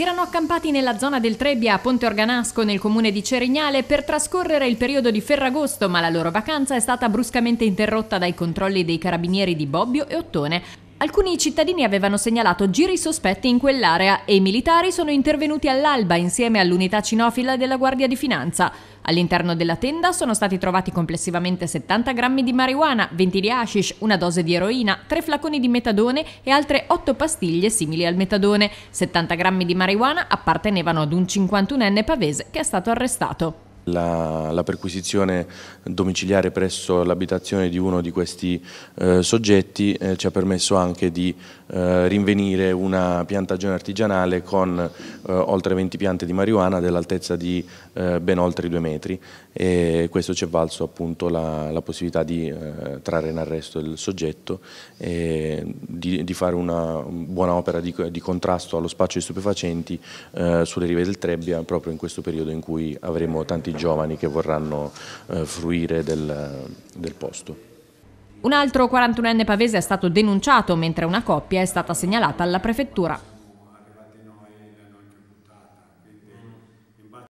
Si erano accampati nella zona del Trebbia a Ponte Organasco nel comune di Ceregnale per trascorrere il periodo di Ferragosto, ma la loro vacanza è stata bruscamente interrotta dai controlli dei carabinieri di Bobbio e Ottone. Alcuni cittadini avevano segnalato giri sospetti in quell'area e i militari sono intervenuti all'alba insieme all'unità cinofila della Guardia di Finanza. All'interno della tenda sono stati trovati complessivamente 70 grammi di marijuana, 20 di hashish, una dose di eroina, 3 flaconi di metadone e altre 8 pastiglie simili al metadone. 70 grammi di marijuana appartenevano ad un 51enne pavese che è stato arrestato. La, la, perquisizione domiciliare presso l'abitazione di uno di questi eh, soggetti eh, ci ha permesso anche di eh, rinvenire una piantagione artigianale con eh, oltre 20 piante di marijuana dell'altezza di eh, ben oltre i due metri e questo ci è valso appunto la, la possibilità di eh, trarre in arresto il soggetto e di, di fare una buona opera di, di, contrasto allo spaccio di stupefacenti sulle rive del Trebbia proprio in questo periodo in cui avremo tanti giovani che vorranno eh, fruire del, del posto. Un altro 41enne pavese è stato denunciato mentre una coppia è stata segnalata alla prefettura.